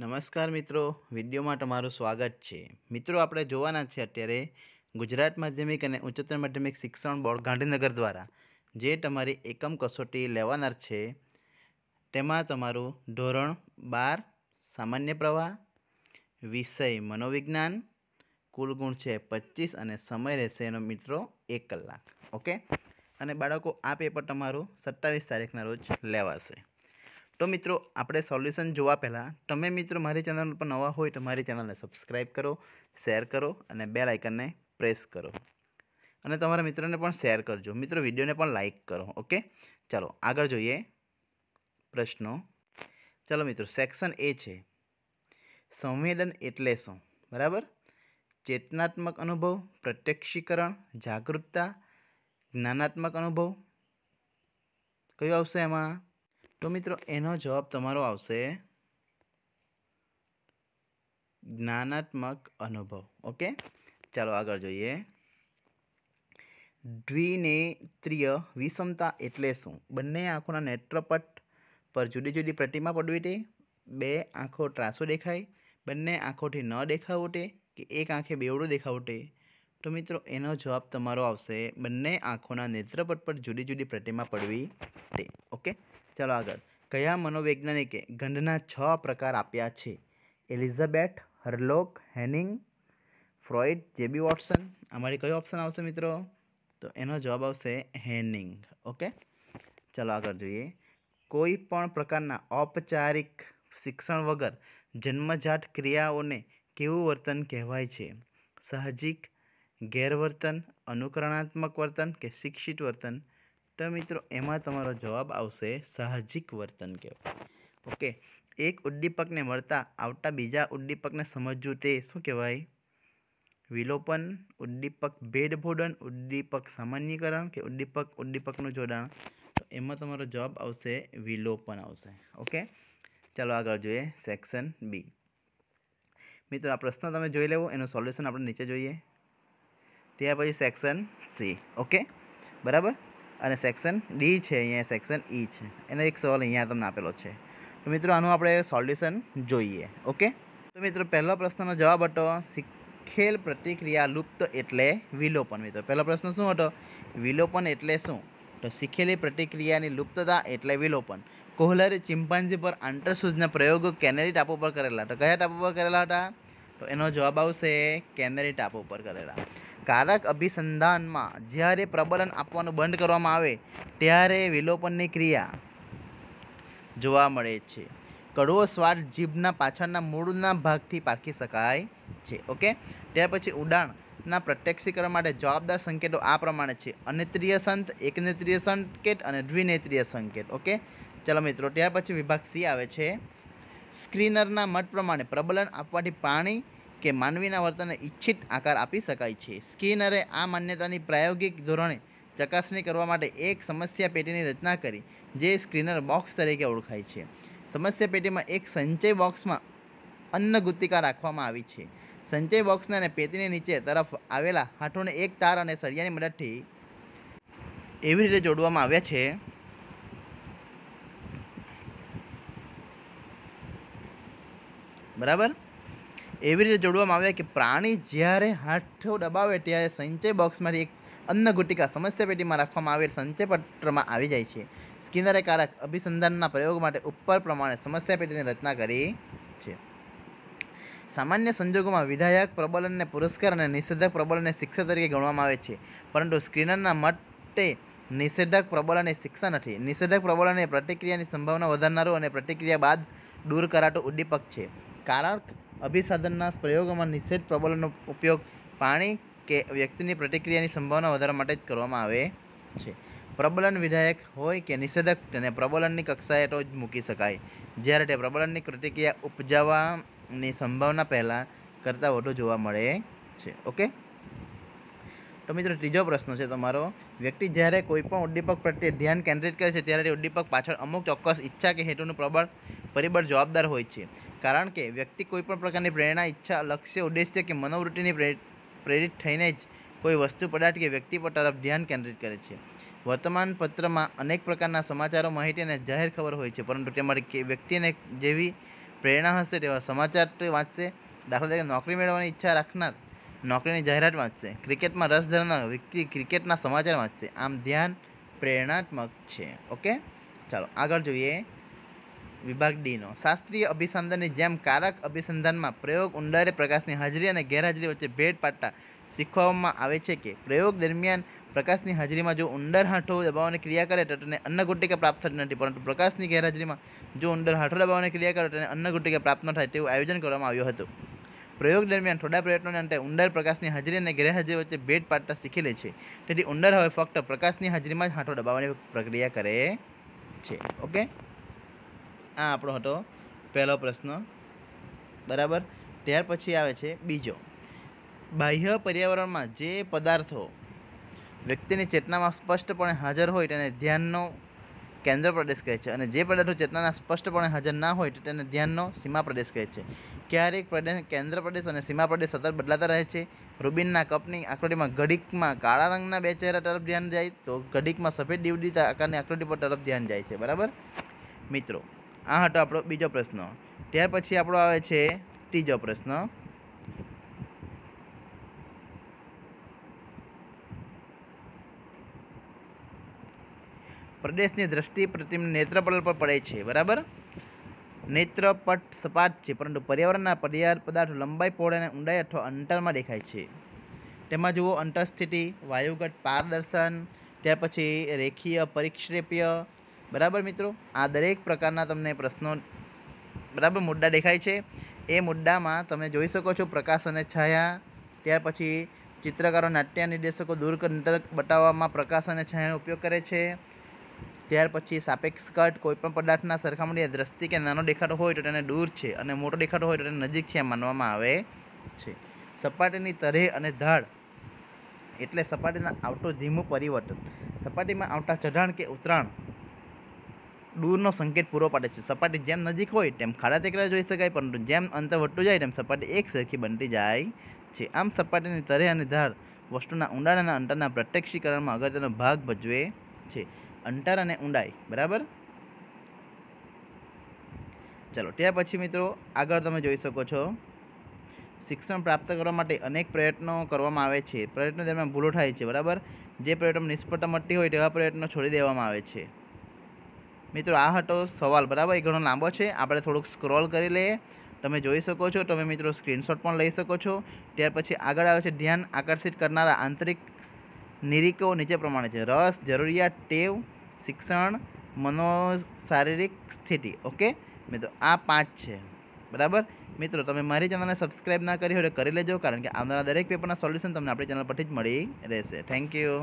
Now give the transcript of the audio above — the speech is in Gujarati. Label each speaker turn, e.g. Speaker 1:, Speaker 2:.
Speaker 1: નમસ્કાર મિત્રો વિડીયોમાં તમારું સ્વાગત છે મિત્રો આપણે જોવાના છે અત્યારે ગુજરાત માધ્યમિક અને ઉચ્ચતર માધ્યમિક શિક્ષણ બોર્ડ ગાંધીનગર દ્વારા જે તમારી એકમ કસોટી લેવાનાર છે તેમાં તમારું ધોરણ બાર સામાન્ય પ્રવાહ વિષય મનોવિજ્ઞાન કુલ ગુણ છે પચીસ અને સમય રહેશે એનો મિત્રો એક કલાક ઓકે અને બાળકો આ પેપર તમારું સત્તાવીસ તારીખના રોજ લેવાશે તો મિત્રો આપણે સોલ્યુશન જોવા પહેલાં તમે મિત્રો મારી ચેનલ પર નવા હોય તો મારી ચેનલને સબસ્ક્રાઈબ કરો શેર કરો અને બેલ આઇકનને પ્રેસ કરો અને તમારા મિત્રોને પણ શેર કરજો મિત્રો વિડીયોને પણ લાઇક કરો ઓકે ચાલો આગળ જોઈએ પ્રશ્નો ચાલો મિત્રો સેક્શન એ છે સંવેદન એટલે શું બરાબર ચેતનાત્મક અનુભવ પ્રત્યક્ષીકરણ જાગૃતતા જ્ઞાનાત્મક અનુભવ કયું આવશે એમાં તો મિત્રો એનો જવાબ તમારો આવશે જ્ઞાનાત્મક અનુભવ ઓકે ચાલો આગળ જોઈએ દ્વિનેત્રીય વિષમતા એટલે શું બંને આંખોના નેત્રપટ પર જુદી જુદી પ્રતિમા પડવી બે આંખો ત્રાસો દેખાય બંને આંખોથી ન દેખાવું તે કે એક આંખે બેવડું દેખાવું તે તો મિત્રો એનો જવાબ તમારો આવશે બંને આંખોના નેત્રપટ પર જુદી જુદી પ્રતિમા પડવી તે ઓકે ચાલો આગળ કયા મનોવૈજ્ઞાનિકે ગંધના છ પ્રકાર આપ્યા છે Elizabeth Hurlock Henning Freud JB Watson અમારી કયો ઓપ્શન આવશે મિત્રો તો એનો જવાબ આવશે હેનિંગ ઓકે ચાલો આગળ જોઈએ કોઈ પણ પ્રકારના ઔપચારિક શિક્ષણ વગર જન્મજાત ક્રિયાઓને કેવું વર્તન કહેવાય છે સાહજિક ગેરવર્તન અનુકરણાત્મક વર્તન કે શિક્ષિત વર્તન તો મિત્રો એમાં તમારો જવાબ આવશે સાહજિક વર્તન કહેવાય ઓકે એક ઉદ્દીપકને મળતા આવતા બીજા ઉદ્દીપકને સમજવું તે શું કહેવાય વિલોપન ઉદ્દીપક ભેદભોડન ઉદ્દીપક સામાન્યકરણ કે ઉદ્દીપક ઉદ્દીપકનું જોડાણ તો એમાં તમારો જવાબ આવશે વિલોપન આવશે ઓકે ચાલો આગળ જોઈએ સેક્શન બી મિત્રો આ પ્રશ્ન તમે જોઈ લેવો એનું સોલ્યુશન આપણે નીચે જોઈએ ત્યાર પછી સેક્શન સી ઓકે બરાબર અને સેક્શન ડી છે અહીંયા સેક્શન ઈ છે એનો એક સવાલ અહીંયા તમને આપેલો છે તો મિત્રો આનું આપણે સોલ્યુશન જોઈએ ઓકે તો મિત્રો પહેલો પ્રશ્નનો જવાબ હતો શીખેલ પ્રતિક્રિયા લુપ્ત એટલે વિલોપન મિત્રો પહેલો પ્રશ્ન શું હતો વિલોપન એટલે શું તો શીખેલી પ્રતિક્રિયાની લુપ્તતા એટલે વિલોપન કોહલરે ચિમ્પાન્ઝી પર આંતરસૂઝના પ્રયોગો કેનેરી ટાપુ પર કરેલા હતા કયા ટાપુ પર કરેલા હતા તો એનો જવાબ આવશે કેનેરી ટાપુ પર કરેલા કારક અભિસંધાનમાં જ્યારે પ્રબલન આપવાનું બંધ કરવામાં આવે ત્યારે વિલોપનની ક્રિયા જોવા મળે છે કડવો સ્વાદ જીભના પાછળના મૂળના ભાગથી પારખી શકાય છે ઓકે ત્યાર પછી ઉડાણના પ્રત્યક્ષીકરણ માટે જવાબદાર સંકેતો આ પ્રમાણે છે અનેત્રીય સંત એકનેત્રીય સંકેત અને દ્વિનેત્રીય સંકેત ઓકે ચાલો મિત્રો ત્યાર પછી વિભાગ સી આવે છે સ્ક્રીનરના મત પ્રમાણે પ્રબલન આપવાથી પાણી કે માનવીના વર્તનને ઇચ્છિત આકાર આપી શકાય છે સ્કિનરે આ માન્યતાની પ્રાયોગિક ધોરણે ચકાસણી કરવા માટે એક સમસ્યા પેટીની રચના કરી જે સ્ક્રીનર બોક્સ તરીકે ઓળખાય છે સમસ્યા પેટીમાં એક સંચય બોક્સમાં અન્ન ગુત્તિકા રાખવામાં આવી છે સંચય બોક્સને અને પેટીની નીચે તરફ આવેલા હાથોને એક તાર અને સળિયાની મદદથી એવી રીતે જોડવામાં આવ્યા છે બરાબર એવી રીતે જોડવામાં આવે કે પ્રાણી જ્યારે હાથો દબાવે ત્યારે સંચય બોક્સમાંથી એક અન્નગુટિકા સમસ્યા પેટીમાં રાખવામાં આવેલ સંચય પત્રમાં આવી જાય છે સ્કિનરે કારક અભિસંધાનના પ્રયોગ માટે ઉપર પ્રમાણે સમસ્યા પેટીની રચના કરી છે સામાન્ય સંજોગોમાં વિધાયક પ્રબલનને પુરસ્કાર અને નિષેધક પ્રબલનને શિક્ષા તરીકે ગણવામાં આવે છે પરંતુ સ્ક્રીનરના મતે નિષેધક પ્રબલન એ શિક્ષા નથી નિષેધક પ્રબલન એ પ્રતિક્રિયાની સંભાવના વધારનારું અને પ્રતિક્રિયા બાદ દૂર કરાતું ઉદ્દીપક છે કારણ અભિસાધનના પ્રયોગોમાં નિષેધ પ્રબલનનો ઉપયોગ પાણી કે વ્યક્તિની પ્રતિક્રિયાની સંભાવના વધારવા માટે જ કરવામાં આવે છે પ્રબલન વિધાયક હોય કે નિષેધક તેને પ્રબલનની કક્ષાએ તો જ મૂકી શકાય જ્યારે તે પ્રબલનની પ્રતિક્રિયા ઉપજાવવાની સંભાવના પહેલાં કરતાં વધુ જોવા મળે છે ઓકે તો મિત્રો ત્રીજો પ્રશ્ન છે તમારો વ્યક્તિ જ્યારે કોઈપણ ઉદ્દીપક પ્રત્યે ધ્યાન કેન્દ્રિત કરે છે ત્યારે તે ઉદ્દીપક પાછળ અમુક ચોક્કસ ઈચ્છા કે હેતુનું પ્રબળ પરિબળ જવાબદાર હોય છે કારણ કે વ્યક્તિ કોઈપણ પ્રકારની પ્રેરણા ઈચ્છા લક્ષ્ય ઉદ્દેશ્ય કે મનોવૃત્તિની પ્રેરિત થઈને જ કોઈ વસ્તુ પદાર્થ કે વ્યક્તિ પર તરફ ધ્યાન કેન્દ્રિત કરે છે વર્તમાન પત્રમાં અનેક પ્રકારના સમાચારો માહિતી અને જાહેર ખબર હોય છે પરંતુ તેમાંથી વ્યક્તિને જેવી પ્રેરણા હશે તેવા સમાચાર વાંચશે દાખલા તરીકે નોકરી મેળવવાની ઈચ્છા રાખનાર નોકરીની જાહેરાત વાંચશે ક્રિકેટમાં રસ ધરાવનાર વ્યક્તિ ક્રિકેટના સમાચાર વાંચશે આમ ધ્યાન પ્રેરણાત્મક છે ઓકે ચાલો આગળ જોઈએ વિભાગ ડીનો શાસ્ત્રીય અભિસંધાનની જેમ કારક અભિસંધાનમાં પ્રયોગ ઉંદરે પ્રકાશની હાજરી અને ગેરહાજરી વચ્ચે ભેટ પાડતા શીખવવામાં આવે છે કે પ્રયોગ દરમિયાન પ્રકાશની હાજરીમાં જો ઉંડર હાંઠો દબાવવાની ક્રિયા કરે તો તેને અન્નગુટિકા પ્રાપ્ત થતી નથી પરંતુ પ્રકાશની ગેરહાજરીમાં જો ઉંડર હાંઠો દબાવવાની ક્રિયા કરે તો તેને અન્નગુટિકા પ્રાપ્ત ન થાય તેવું આયોજન કરવામાં આવ્યું હતું પ્રયોગ દરમિયાન થોડા પ્રયત્નોને અંતે ઉંડર પ્રકાશની હાજરી અને ગેરહાજરી વચ્ચે ભેટ પાડતા શીખી લે છે તેથી ઉંડર હવે ફક્ત પ્રકાશની હાજરીમાં જ હાંઠો દબાવવાની પ્રક્રિયા કરે છે ઓકે આ આપણો હતો પહેલો પ્રશ્ન બરાબર ત્યાર પછી આવે છે બીજો બાહ્ય પર્યાવરણમાં જે પદાર્થો વ્યક્તિની ચેતનામાં સ્પષ્ટપણે હાજર હોય તેને ધ્યાનનો કેન્દ્ર પ્રદેશ કહે છે અને જે પદાર્થો ચેતનાના સ્પષ્ટપણે હાજર ના હોય તો તેને ધ્યાનનો સીમા પ્રદેશ કહે છે ક્યારેક પ્રદેશ કેન્દ્ર પ્રદેશ અને સીમા પ્રદેશ સતત બદલાતા રહે છે રૂબિનના કપની આકૃતિમાં ઘડીકમાં કાળા રંગના બે ચહેરા તરફ ધ્યાન જાય તો ઘડીકમાં સફેદ દીવડી આકારની આકૃતિ પર તરફ ધ્યાન જાય છે બરાબર મિત્રો આ હતો આપણો બીજો પ્રશ્ન ત્યાર પછી આપણો આવે છે ત્રીજો પ્રશ્ન પ્રદેશની દ્રષ્ટિ પ્રતિમ નેત્રપટલ પર પડે છે બરાબર નેત્રપટ સપાટ છે પરંતુ પર્યાવરણના પર્યાવરણ પદાર્થો લંબાઈ પહોળાઈ અને ઊંડાઈ અથવા અંતરમાં દેખાય છે તેમાં જુઓ અંતરસ્થિતિ વાયુગટ પારદર્શન ત્યાર પછી રેખીય પરિક્ષેપ્ય બરાબર મિત્રો આ દરેક પ્રકારના તમને પ્રશ્નો બરાબર મુદ્દા દેખાય છે એ મુદ્દામાં તમે જોઈ શકો છો પ્રકાશ અને છાયા ત્યાર પછી ચિત્રકારો નાટ્ય નિર્દેશકો દૂર બતાવવામાં પ્રકાશ અને છાયાનો ઉપયોગ કરે છે ત્યાર પછી સાપેક્ષ કટ કોઈપણ પદાર્થના સરખામણીએ દ્રષ્ટિ કે નાનો દેખાતો હોય તો તેને દૂર છે અને મોટો દેખાતો હોય તો તેને નજીક છે માનવામાં આવે છે સપાટીની તરે અને ધાડ એટલે સપાટીના આવતો ધીમું પરિવર્તન સપાટીમાં આવતા ચઢાણ કે ઉતરાણ દૂરનો સંકેત પૂરો પાડે છે સપાટી જેમ નજીક હોય તેમ ખાડા ટેકરા જોઈ શકાય પરંતુ જેમ અંતર વધતું જાય તેમ સપાટી એક સરખી બનતી જાય છે આમ સપાટીની તરે અને ધાર વસ્તુના ઊંડાણ અને અંતરના પ્રત્યક્ષીકરણમાં અગત્યનો ભાગ ભજવે છે અંતર અને ઊંડાઈ બરાબર ચલો ત્યાર પછી મિત્રો આગળ તમે જોઈ શકો છો શિક્ષણ પ્રાપ્ત કરવા માટે અનેક પ્રયત્નો કરવામાં આવે છે પ્રયત્નો દરમિયાન ભૂલો થાય છે બરાબર જે પ્રયત્નો નિષ્ફળતા મળતી હોય તેવા પ્રયત્નો છોડી દેવામાં આવે છે મિત્રો આ હતો સવાલ બરાબર એ ઘણો લાંબો છે આપણે થોડુંક સ્ક્રોલ કરી લઈએ તમે જોઈ શકો છો તમે મિત્રો સ્ક્રીનશોટ પણ લઈ શકો છો ત્યાર પછી આગળ આવે છે ધ્યાન આકર્ષિત કરનારા આંતરિક નિરીકો નીચે પ્રમાણે છે રસ જરૂરિયાત ટેવ શિક્ષણ મનો શારીરિક સ્થિતિ ઓકે મિત્રો આ પાંચ છે બરાબર મિત્રો તમે મારી ચેનલને સબસ્ક્રાઈબ ના કરી હોય કરી લેજો કારણ કે આવનારા દરેક પેપરના સોલ્યુશન તમને આપણી ચેનલ પરથી જ મળી રહેશે થેન્ક યુ